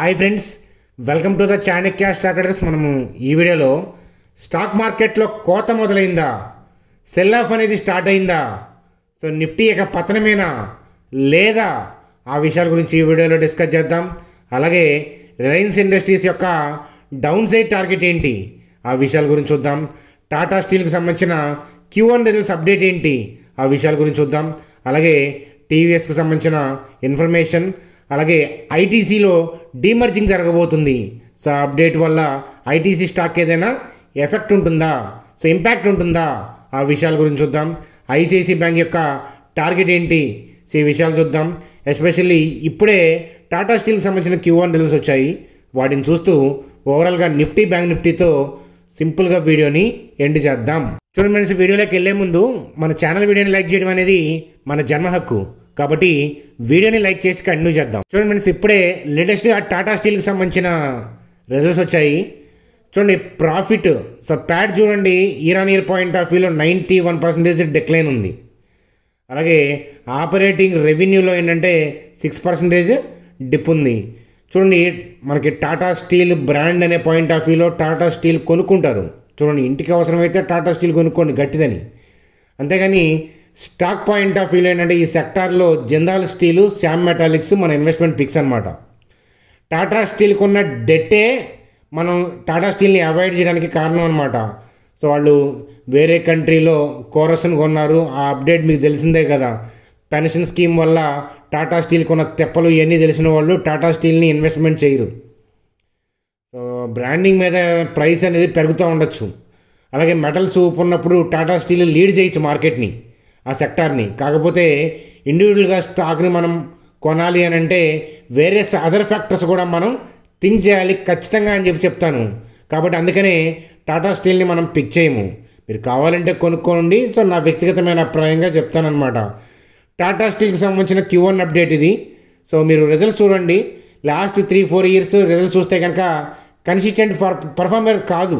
hi friends welcome to the Chanakya stock address మనము ఈ వీడియోలో స్టాక్ మార్కెట్లో కోత మొదలైందా సెల్ ఆఫ్ అనేది స్టార్ట్ అయిందా సో నిఫ్టీ యొక్క పతనమేనా లేదా ఆ విషయాల గురించి ఈ వీడియోలో డిస్కస్ చేద్దాం అలాగే రిలయన్స్ ఇండస్ట్రీస్ యొక్క డౌన్ సైడ్ టార్గెట్ ఏంటి ఆ విషయాల గురించి చూద్దాం టాటా స్టీల్కి సంబంధించిన క్యూఎన్ రిజల్ట్స్ అప్డేట్ ఏంటి ఆ విషయాల గురించి చూద్దాం అలాగే టీవీఎస్కి సంబంధించిన ఇన్ఫర్మేషన్ అలాగే ఐటీసీలో డీమర్జింగ్ జరగబోతుంది సో అప్డేట్ వల్ల ఐటీసీ స్టాక్ ఏదైనా ఎఫెక్ట్ ఉంటుందా సో ఇంపాక్ట్ ఉంటుందా ఆ విషయాల గురించి చూద్దాం ఐసిఐసి బ్యాంక్ యొక్క టార్గెట్ ఏంటి సో ఈ విషయాలు చూద్దాం ఎస్పెషల్లీ ఇప్పుడే టాటా స్టీల్కి సంబంధించిన క్యూఆర్ రిలీజ్ వచ్చాయి వాటిని చూస్తూ ఓవరాల్గా నిఫ్టీ బ్యాంక్ నిఫ్టీతో సింపుల్గా వీడియోని ఎండ్ చేద్దాం చూడండి మనసు వీడియోలోకి వెళ్ళే ముందు మన ఛానల్ వీడియోని లైక్ చేయడం అనేది మన జన్మ హక్కు కాబట్టి వీడియోని లైక్ చేసి కంటిన్యూ చేద్దాం చూడండి ఫ్రెండ్స్ ఇప్పుడే లేటెస్ట్గా టాటా స్టీల్కి సంబంధించిన రిజల్ట్స్ వచ్చాయి చూడండి ప్రాఫిట్ సో ప్యాడ్ చూడండి year on year point of వ్యూలో నైంటీ వన్ పర్సెంటేజ్ డిక్లైన్ ఉంది అలాగే ఆపరేటింగ్ రెవెన్యూలో ఏంటంటే సిక్స్ పర్సెంటేజ్ డిప్ ఉంది చూడండి మనకి టాటా స్టీల్ బ్రాండ్ అనే పాయింట్ ఆఫ్ వ్యూలో టాటా స్టీల్ కొనుక్కుంటారు చూడండి ఇంటికి అవసరమైతే టాటా స్టీల్ కొనుక్కోండి గట్టిదని అంతేగాని స్టాక్ పాయింట్ ఆఫ్ వ్యూలో ఏంటంటే ఈ సెక్టార్లో జిందాల్ స్టీలు శామ్ మెటాలిక్స్ మన ఇన్వెస్ట్మెంట్ పిక్స్ అనమాట టాటా స్టీల్కి ఉన్న డెట్టే మనం టాటా స్టీల్ని అవాయిడ్ చేయడానికి కారణం అనమాట సో వాళ్ళు వేరే కంట్రీలో కోరస్ని కొన్నారు ఆ అప్డేట్ మీకు తెలిసిందే కదా పెన్షన్ స్కీమ్ వల్ల టాటా స్టీల్ కొన్న తెప్పలు ఇవన్నీ తెలిసిన వాళ్ళు టాటా స్టీల్ని ఇన్వెస్ట్మెంట్ చేయరు సో బ్రాండింగ్ మీద ప్రైస్ అనేది పెరుగుతూ ఉండొచ్చు అలాగే మెటల్స్ ఉన్నప్పుడు టాటా స్టీల్ లీడ్ చేయొచ్చు మార్కెట్ని ఆ సెక్టార్ని కాకపోతే ఇండివిజువల్గా స్టాక్ని మనం కొనాలి అని అంటే వేరే అదర్ ఫ్యాక్టర్స్ కూడా మనం థింక్ చేయాలి ఖచ్చితంగా అని చెప్పి చెప్తాను కాబట్టి అందుకనే టాటా స్టీల్ని మనం పిక్ చేయము మీరు కావాలంటే కొనుక్కోండి సో నా వ్యక్తిగతమైన అభిప్రాయంగా చెప్తానమాట టాటా స్టీల్కి సంబంధించిన క్యూవన్ అప్డేట్ ఇది సో మీరు రిజల్ట్స్ చూడండి last three four years results చూస్తే కనుక కన్సిస్టెంట్ పర్ పర్ఫార్మర్ కాదు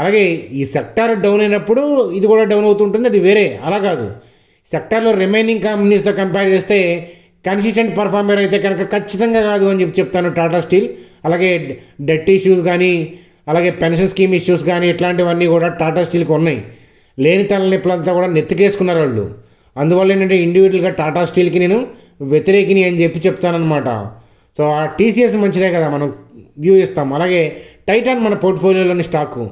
అలాగే ఈ సెక్టార్ డౌన్ అయినప్పుడు ఇది కూడా డౌన్ అవుతుంటుంది అది వేరే అలా కాదు సెక్టార్లో రిమైనింగ్ కంపెనీస్తో కంపేర్ చేస్తే కన్సిస్టెంట్ పర్ఫార్మర్ అయితే కనుక ఖచ్చితంగా కాదు అని చెప్పి చెప్తాను టాటా స్టీల్ అలాగే డెట్ ఇష్యూస్ కానీ అలాగే పెన్షన్ స్కీమ్ ఇష్యూస్ కానీ ఇట్లాంటివన్నీ కూడా టాటా స్టీల్కి ఉన్నాయి లేని నిప్పులంతా కూడా నెత్తికేసుకున్నారు వాళ్ళు అందువల్ల ఏంటంటే ఇండివిజువల్గా టాటా స్టీల్కి నేను వ్యతిరేకిని అని చెప్పి చెప్తానమాట సో ఆ టీసీఎస్ మంచిదే కదా మనం వ్యూ ఇస్తాం అలాగే టైటాన్ మన పోర్ట్ఫోలియోలోని స్టాకు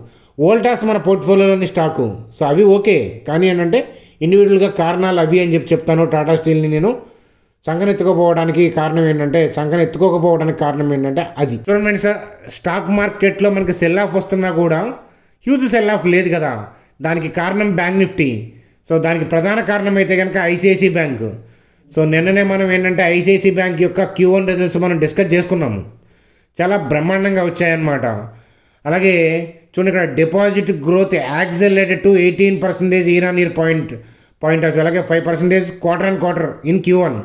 వోల్టాస్ మన పోర్ట్ఫోలియోలోని స్టాకు సో అవి ఓకే కానీ ఏంటంటే ఇండివిజువల్గా కారణాలు అవి అని చెప్పి చెప్తాను టాటా స్టీల్ని నేను ఎత్తుకోకపోవడానికి కారణం ఏంటంటే ఎత్తుకోకపోవడానికి కారణం ఏంటంటే అది చూడండి సార్ స్టాక్ మార్కెట్లో మనకి సెల్ ఆఫ్ వస్తున్నా కూడా హ్యూజ్ సెల్ ఆఫ్ లేదు కదా దానికి కారణం బ్యాంక్ నిఫ్టీ సో దానికి ప్రధాన కారణం అయితే కనుక ఐసిఐసి బ్యాంక్ సో నిన్ననే మనం ఏంటంటే ఐసిఐసి బ్యాంక్ యొక్క క్యూఎన్ రిజల్ట్స్ మనం డిస్కస్ చేసుకున్నాము చాలా బ్రహ్మాండంగా వచ్చాయన్నమాట అలాగే చూడండి ఇక్కడ deposit growth accelerated to eighteen percentage year on year point point of అలాగే five percentage quarter and quarter in Q one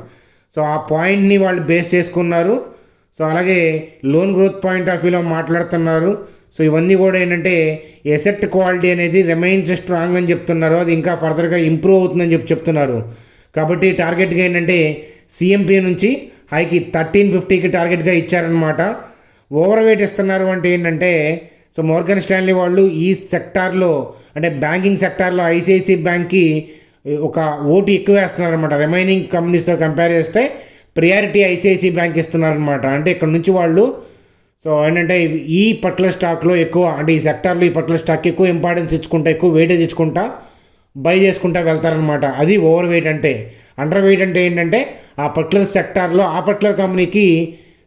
so ఆ పాయింట్ని వాళ్ళు బేస్ చేసుకున్నారు సో అలాగే లోన్ గ్రోత్ పాయింట్ ఆఫ్ వ్యూలో మాట్లాడుతున్నారు సో ఇవన్నీ కూడా ఏంటంటే ఎసెట్ క్వాలిటీ అనేది రిమైన్స్ స్ట్రాంగ్ అని చెప్తున్నారు అది ఇంకా ఫర్దర్గా ఇంప్రూవ్ అవుతుందని చెప్పి చెప్తున్నారు కాబట్టి టార్గెట్గా ఏంటంటే సిఎంపీ నుంచి హైకి థర్టీన్ ఫిఫ్టీకి టార్గెట్గా ఇచ్చారనమాట ఓవర్ వెయిట్ ఇస్తున్నారు అంటే ఏంటంటే సో మోర్గన్ స్టాన్లీ వాళ్ళు ఈ సెక్టార్లో అంటే బ్యాంకింగ్ సెక్టార్లో ఐసిఐసి బ్యాంక్కి ఒక ఓటు ఎక్కువ వేస్తున్నారనమాట రిమైనింగ్ కంపెనీస్తో కంపేర్ చేస్తే ప్రియారిటీ ఐసిఐసి బ్యాంక్ ఇస్తున్నారనమాట అంటే ఇక్కడ నుంచి వాళ్ళు సో ఏంటంటే ఈ పట్ల స్టాక్లో ఎక్కువ అంటే ఈ సెక్టార్లో ఈ పట్ల స్టాక్ ఎక్కువ ఇంపార్టెన్స్ ఇచ్చుకుంటా ఎక్కువ వెయిటేజ్ ఇచ్చుకుంటా బై చేసుకుంటా వెళ్తారనమాట అది ఓవర్ వెయిట్ అంటే అండర్ వెయిట్ అంటే ఏంటంటే ఆ పర్టికులర్ సెక్టార్లో ఆ పర్టికులర్ కంపెనీకి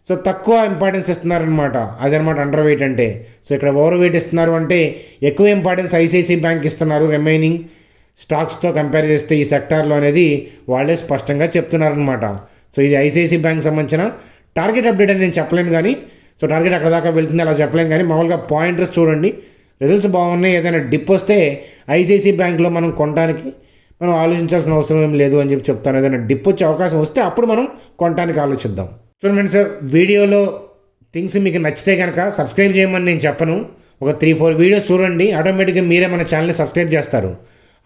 సో తక్కువ ఇంపార్టెన్స్ ఇస్తున్నారనమాట అదనమాట అండర్ వెయిట్ అంటే సో ఇక్కడ ఓవర్ వెయిట్ ఇస్తున్నారు అంటే ఎక్కువ ఇంపార్టెన్స్ ఐసిఐసిఐ బ్యాంక్ ఇస్తున్నారు రిమైనింగ్ స్టాక్స్తో కంపేర్ చేస్తే ఈ సెక్టార్లో అనేది వాళ్ళే స్పష్టంగా చెప్తున్నారనమాట సో ఇది ఐసిఐసిఐ బ్యాంక్ సంబంధించిన టార్గెట్ అప్డేట్ అని నేను చెప్పలేను కానీ సో టార్గెట్ అక్కడ దాకా వెళ్తుంది అలా చెప్పలేము కానీ మామూలుగా పాయింట్స్ చూడండి రిజల్ట్స్ బాగున్నాయి ఏదైనా డిప్ వస్తే ఐసిఐసిఐ బ్యాంక్లో మనం కొనడానికి మనం ఆలోచించాల్సిన అవసరం ఏం లేదు అని చెప్పి చెప్తాను ఏదైనా డిప్ వచ్చే అవకాశం వస్తే అప్పుడు మనం కొనడానికి ఆలోచిద్దాం చూడండి ఫ్రెండ్స్ వీడియోలో థింగ్స్ మీకు నచ్చితే కనుక సబ్స్క్రైబ్ చేయమని నేను చెప్పను ఒక త్రీ ఫోర్ వీడియోస్ చూడండి ఆటోమేటిక్గా మీరే మన ఛానల్ని సబ్స్క్రైబ్ చేస్తారు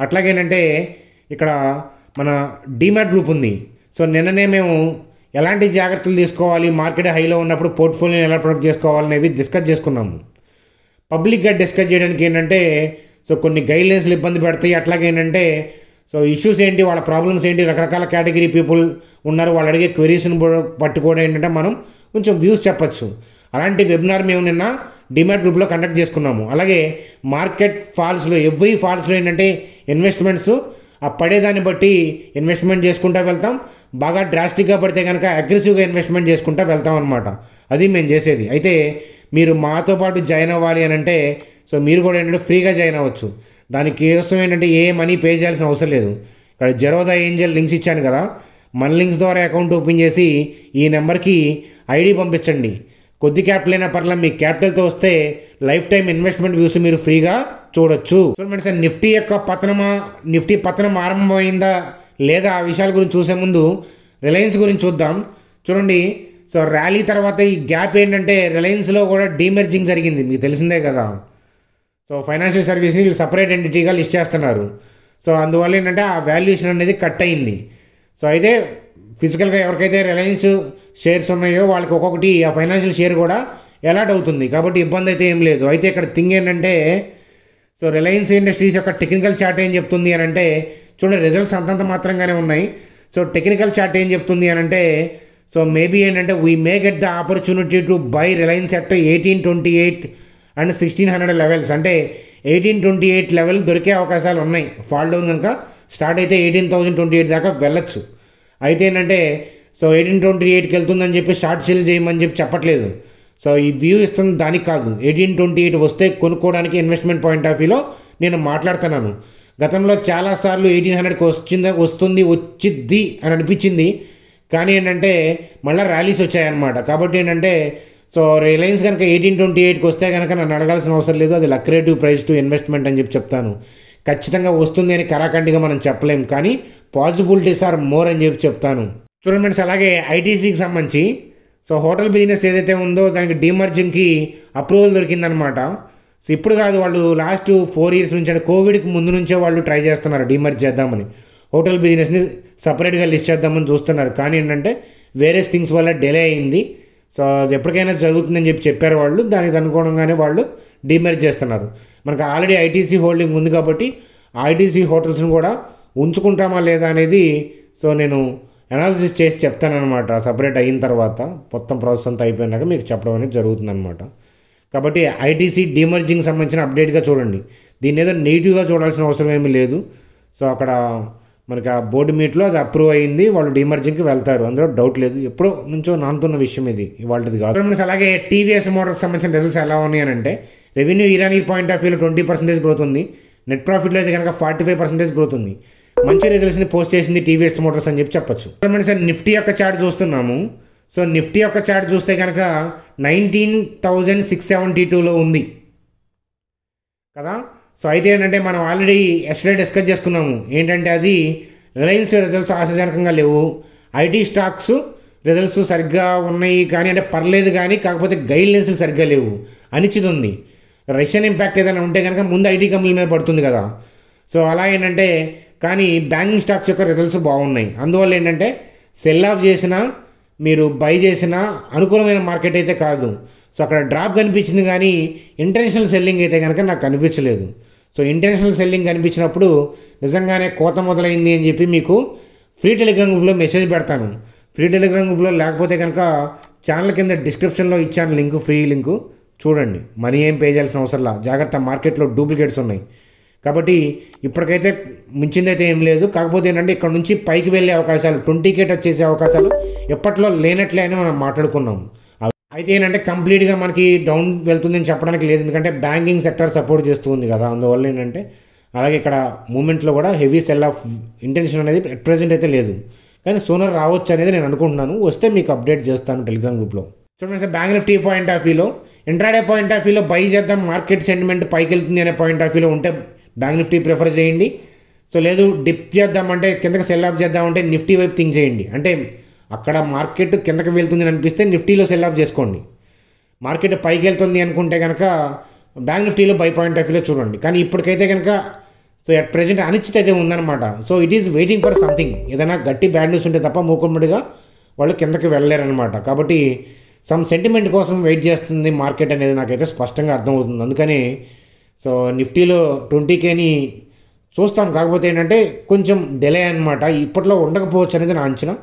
అట్లాగేనంటే ఇక్కడ మన డిమాట్ గ్రూప్ ఉంది సో నిన్ననే మేము ఎలాంటి జాగ్రత్తలు తీసుకోవాలి మార్కెట్ హైలో ఉన్నప్పుడు పోర్ట్ఫోలియో ఎలా ప్రొడక్ట్ చేసుకోవాలనేవి డిస్కస్ చేసుకున్నాము పబ్లిక్గా డిస్కస్ చేయడానికి ఏంటంటే సో కొన్ని గైడ్లైన్స్లు ఇబ్బంది పెడతాయి అట్లాగేంటంటే సో ఇష్యూస్ ఏంటి వాళ్ళ ప్రాబ్లమ్స్ ఏంటి రకరకాల కేటగిరీ పీపుల్ ఉన్నారు వాళ్ళు అడిగే క్వెరీస్ని పట్టుకోవడం ఏంటంటే మనం కొంచెం వ్యూస్ చెప్పచ్చు అలాంటి వెబినార్ మేము నిన్న డిమాట్ గ్రూప్లో కండక్ట్ చేసుకున్నాము అలాగే మార్కెట్ ఫాల్స్లో ఎవ్రీ ఫాల్స్లో ఏంటంటే ఇన్వెస్ట్మెంట్స్ ఆ పడేదాన్ని బట్టి ఇన్వెస్ట్మెంట్ చేసుకుంటూ వెళ్తాం బాగా డ్రాస్టిక్గా పడితే కనుక అగ్రెసివ్గా ఇన్వెస్ట్మెంట్ చేసుకుంటూ వెళ్తాం అనమాట అది మేము చేసేది అయితే మీరు మాతో పాటు జాయిన్ అవ్వాలి అని అంటే సో మీరు కూడా ఏంటంటే ఫ్రీగా జాయిన్ అవ్వచ్చు దాని కేసం ఏంటంటే ఏ మనీ పే చేయాల్సిన అవసరం లేదు ఇక్కడ జరోదా ఏంజల్ లింక్స్ ఇచ్చాను కదా మన లింక్స్ ద్వారా అకౌంట్ ఓపెన్ చేసి ఈ నెంబర్కి ఐడి పంపించండి కొద్ది క్యాపిటల్ అయినా పర్లేదు మీ క్యాపిటల్తో వస్తే లైఫ్ టైం ఇన్వెస్ట్మెంట్ వ్యూస్ మీరు ఫ్రీగా చూడొచ్చు సార్ నిఫ్టీ యొక్క పతనమా నిఫ్టీ పతనం ఆరంభమైందా లేదా ఆ విషయాల గురించి చూసే ముందు రిలయన్స్ గురించి చూద్దాం చూడండి సో ర్యాలీ తర్వాత ఈ గ్యాప్ ఏంటంటే రిలయన్స్లో కూడా డీమెర్జింగ్ జరిగింది మీకు తెలిసిందే కదా సో ఫైనాన్షియల్ సర్వీస్ని వీళ్ళు సపరేట్ ఎంటిటీగా లిస్ట్ చేస్తున్నారు సో అందువల్ల ఏంటంటే ఆ వాల్యుయేషన్ అనేది కట్ అయింది సో అయితే ఫిజికల్గా ఎవరికైతే రిలయన్స్ షేర్స్ ఉన్నాయో వాళ్ళకి ఒక్కొక్కటి ఆ ఫైనాన్షియల్ షేర్ కూడా ఎలాట్ అవుతుంది కాబట్టి ఇబ్బంది అయితే ఏం లేదు అయితే ఇక్కడ థింగ్ ఏంటంటే సో రిలయన్స్ ఇండస్ట్రీస్ యొక్క టెక్నికల్ చార్ట్ ఏం చెప్తుంది అని అంటే చూడండి రిజల్ట్స్ అంతంత మాత్రంగానే ఉన్నాయి సో టెక్నికల్ చార్ట్ ఏం చెప్తుంది అని అంటే సో మేబీ ఏంటంటే we may get the opportunity to buy Reliance at eighteen twenty eight and sixteen hundred levels అంటే ఎయిటీన్ ట్వంటీ ఎయిట్ లెవెల్ దొరికే అవకాశాలు ఉన్నాయి ఫాల్ డౌన్ కనుక స్టార్ట్ అయితే ఎయిటీన్ థౌసండ్ ట్వంటీ ఎయిట్ దాకా వెళ్ళచ్చు అయితే ఏంటంటే సో ఎయిటీన్ ట్వంటీ ఎయిట్కి వెళ్తుందని చెప్పి షార్ట్ సేల్ చేయమని చెప్పి చెప్పట్లేదు సో ఈ వ్యూ ఇస్తుంది దానికి కాదు ఎయిటీన్ ట్వంటీ ఎయిట్ వస్తే కొనుక్కోవడానికి ఇన్వెస్ట్మెంట్ పాయింట్ ఆఫ్ వ్యూలో నేను మాట్లాడుతున్నాను గతంలో చాలాసార్లు ఎయిటీన్ హండ్రెడ్కి వచ్చిందా వస్తుంది వచ్చిద్ది అని అనిపించింది కానీ ఏంటంటే మళ్ళీ ర్యాలీస్ వచ్చాయన్నమాట కాబట్టి ఏంటంటే సో రిలయన్స్ కనుక ఎయిటీన్ ట్వంటీ ఎయిట్కి వస్తే కనుక నన్ను అడగాల్సిన అవసరం లేదు అది లక్రేటివ్ ప్రైస్ టు ఇన్వెస్ట్మెంట్ అని చెప్పి చెప్తాను ఖచ్చితంగా వస్తుంది అని కరాఖండిగా మనం చెప్పలేం కానీ పాజిబిలిటీస్ ఆర్ మోర్ అని చెప్పి చెప్తాను చూడండి ఫ్రెండ్స్ అలాగే ఐటీసీకి సంబంధించి సో హోటల్ బిజినెస్ ఏదైతే ఉందో దానికి డిమర్జింగ్కి అప్రూవల్ దొరికిందనమాట సో ఇప్పుడు కాదు వాళ్ళు లాస్ట్ ఫోర్ ఇయర్స్ నుంచి అంటే కోవిడ్కి ముందు నుంచే వాళ్ళు ట్రై చేస్తున్నారు డిమర్జ్ చేద్దామని హోటల్ బిజినెస్ని సపరేట్గా లిస్ట్ చేద్దామని చూస్తున్నారు కానీ ఏంటంటే వేరే థింగ్స్ వల్ల డిలే అయింది సో అది ఎప్పటికైనా జరుగుతుందని చెప్పి చెప్పారు వాళ్ళు దానికి అనుగుణంగానే వాళ్ళు డిమెరిట్ చేస్తున్నారు మనకు ఆల్రెడీ ఐటీసీ హోల్డింగ్ ఉంది కాబట్టి ఐటీసీ హోటల్స్ని కూడా ఉంచుకుంటామా లేదా అనేది సో నేను అనాలిసిస్ చేసి చెప్తానమాట సపరేట్ అయిన తర్వాత మొత్తం ప్రాసెస్ అంతా అయిపోయినాక మీకు చెప్పడం అనేది జరుగుతుందనమాట కాబట్టి ఐటీసీ డిమర్జింగ్ సంబంధించిన అప్డేట్గా చూడండి దీన్ని ఏదో నెగిటివ్గా చూడాల్సిన అవసరం ఏమీ లేదు సో అక్కడ మనకి ఆ బోర్డు మీట్లో అది అప్రూవ్ అయింది వాళ్ళు డిమర్జింగ్కి వెళ్తారు అందులో డౌట్ లేదు ఎప్పుడో నుంచో నానుతున్న విషయం ఇది వాళ్ళది కాదు మనసు అలాగే టీవీఎస్ మోటార్కి సంబంధించిన రిజల్ట్స్ ఎలా ఉన్నాయి అని అంటే రెవెన్యూ ఇరానీ పాయింట్ ఆఫ్ వ్యూలో ట్వంటీ పర్సెంటేజ్ గ్రోత్ ఉంది నెట్ ప్రాఫిట్లో అయితే కనుక ఫార్టీ ఫైవ్ పర్సెంటేజ్ గ్రోత్ ఉంది మంచి రిజల్ట్స్ని పోస్ట్ చేసింది టీవీఎస్ మోటార్స్ అని చెప్పి చెప్పచ్చు సార్ నిఫ్టీ యొక్క చార్ట్ చూస్తున్నాము సో నిఫ్టీ యొక్క చార్ట్ చూస్తే కనుక నైన్టీన్ థౌజండ్ సిక్స్ సెవెంటీ టూలో ఉంది కదా సో అయితే ఏంటంటే మనం ఆల్రెడీ ఎస్టే డిస్కస్ చేసుకున్నాము ఏంటంటే అది రిలయన్స్ రిజల్ట్స్ ఆశాజనకంగా లేవు ఐటీ స్టాక్స్ రిజల్ట్స్ సరిగ్గా ఉన్నాయి కానీ అంటే పర్లేదు కానీ కాకపోతే గైడ్లైన్స్లు సరిగ్గా లేవు అనిశ్చిత ఉంది రష్యన్ ఇంపాక్ట్ ఏదైనా ఉంటే కనుక ముందు ఐటీ కంపెనీల మీద పడుతుంది కదా సో అలా ఏంటంటే కానీ బ్యాంకింగ్ స్టాక్స్ యొక్క రిజల్ట్స్ బాగున్నాయి అందువల్ల ఏంటంటే సెల్ ఆఫ్ చేసినా మీరు బై చేసినా అనుకూలమైన మార్కెట్ అయితే కాదు సో అక్కడ డ్రాప్ కనిపించింది కానీ ఇంటర్నేషనల్ సెల్లింగ్ అయితే కనుక నాకు కనిపించలేదు సో ఇంటర్నేషనల్ సెల్లింగ్ కనిపించినప్పుడు నిజంగానే కోత మొదలైంది అని చెప్పి మీకు ఫ్రీ టెలిగ్రామ్ గ్రూప్లో మెసేజ్ పెడతాను ఫ్రీ టెలిగ్రామ్ గ్రూప్లో లేకపోతే కనుక ఛానల్ కింద డిస్క్రిప్షన్లో ఇచ్చాను లింక్ ఫ్రీ లింకు చూడండి మనీ ఏం పే చేయాల్సిన అవసరంలా జాగ్రత్త మార్కెట్లో డూప్లికేట్స్ ఉన్నాయి కాబట్టి ఇప్పటికైతే మించిందైతే ఏం లేదు కాకపోతే ఏంటంటే ఇక్కడ నుంచి పైకి వెళ్ళే అవకాశాలు ట్వంటీ కేట్ వచ్చేసే అవకాశాలు ఎప్పట్లో లేనట్లే అని మనం మాట్లాడుకున్నాము అయితే ఏంటంటే కంప్లీట్గా మనకి డౌన్ వెళ్తుందని చెప్పడానికి లేదు ఎందుకంటే బ్యాంకింగ్ సెక్టర్ సపోర్ట్ చేస్తుంది కదా అందువల్ల ఏంటంటే అలాగే ఇక్కడ మూమెంట్లో కూడా హెవీ సెల్ ఆఫ్ ఇంటెన్షన్ అనేది అట్ ప్రజెంట్ అయితే లేదు కానీ సోనర్ రావచ్చు అనేది నేను అనుకుంటున్నాను వస్తే మీకు అప్డేట్ చేస్తాను టెలిగ్రామ్ గ్రూప్లో చూడండి sir bank Nifty point of వ్యూలో ఇంట్రాడే పాయింట్ ఆఫ్ వ్యూలో బై చేద్దాం మార్కెట్ సెంటిమెంట్ పైకి వెళ్తుంది అనే పాయింట్ ఆఫ్ వ్యూలో ఉంటే బ్యాంక్ నిఫ్టీ ప్రిఫర్ చేయండి సో లేదు డిప్ చేద్దామంటే కిందకి సెల్ ఆఫ్ చేద్దామంటే నిఫ్టీ వైపు థింక్ చేయండి అంటే అక్కడ మార్కెట్ కిందకి వెళ్తుంది అని అనిపిస్తే నిఫ్టీలో సెల్ ఆఫ్ చేసుకోండి మార్కెట్ పైకి వెళ్తుంది అనుకుంటే కనుక బ్యాంక్ నిఫ్టీలో బై పాయింట్ ఆఫ్లో చూడండి కానీ ఇప్పటికైతే కనుక సో అట్ ప్రజెంట్ అనిశ్చిత అయితే ఉందన్నమాట so it is waiting for something ఏదైనా గట్టి బ్యాడ్ న్యూస్ ఉంటే తప్ప మూకుమ్మడిగా వాళ్ళు కిందకి వెళ్ళలేరనమాట కాబట్టి సమ్ సెంటిమెంట్ కోసం వెయిట్ చేస్తుంది మార్కెట్ అనేది నాకైతే స్పష్టంగా అర్థమవుతుంది అందుకని సో నిఫ్టీలో ట్వంటీ కేని చూస్తాం కాకపోతే ఏంటంటే కొంచెం డిలే అనమాట ఇప్పట్లో ఉండకపోవచ్చు అనేది నా అంచనా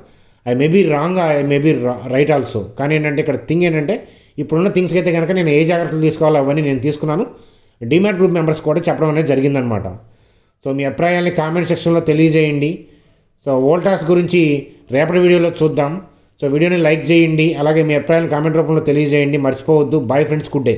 I may be wrong I may be right also కానీ ఏంటంటే ఇక్కడ థింగ్ ఏంటంటే ఇప్పుడున్న థింగ్స్ అయితే కనుక నేను ఏ జాగ్రత్తలు తీసుకోవాలో అవన్నీ నేను తీసుకున్నాను డిమాట్ గ్రూప్ మెంబర్స్ కూడా చెప్పడం అనేది జరిగిందనమాట సో మీ అభిప్రాయాల్ని కామెంట్ సెక్షన్లో తెలియజేయండి సో వోల్టాస్ గురించి రేపటి వీడియోలో చూద్దాం సో వీడియోని లైక్ చేయండి అలాగే మీ అభిప్రాయాలను కామెంట్ రూపంలో తెలియజేయండి మర్చిపోవద్దు బాయ్ ఫ్రెండ్స్ గుడ్ డే